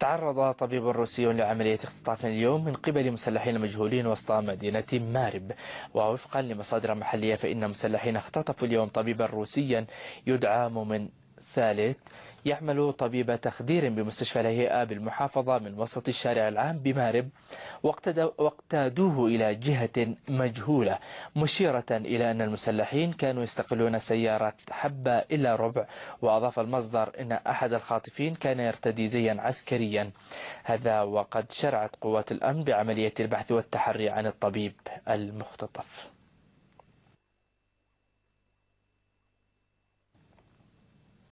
تعرض طبيب روسي لعملية اختطاف اليوم من قبل مسلحين مجهولين وسط مدينة مارب ووفقا لمصادر محلية فإن مسلحين اختطفوا اليوم طبيبا روسيا يدعى من ثالث يعمل طبيب تخدير بمستشفى الهيئة بالمحافظة من وسط الشارع العام بمارب واقتادوه إلى جهة مجهولة مشيرة إلى أن المسلحين كانوا يستقلون سيارة حبة إلى ربع وأضاف المصدر أن أحد الخاطفين كان يرتدي زيا عسكريا هذا وقد شرعت قوات الأمن بعملية البحث والتحري عن الطبيب المختطف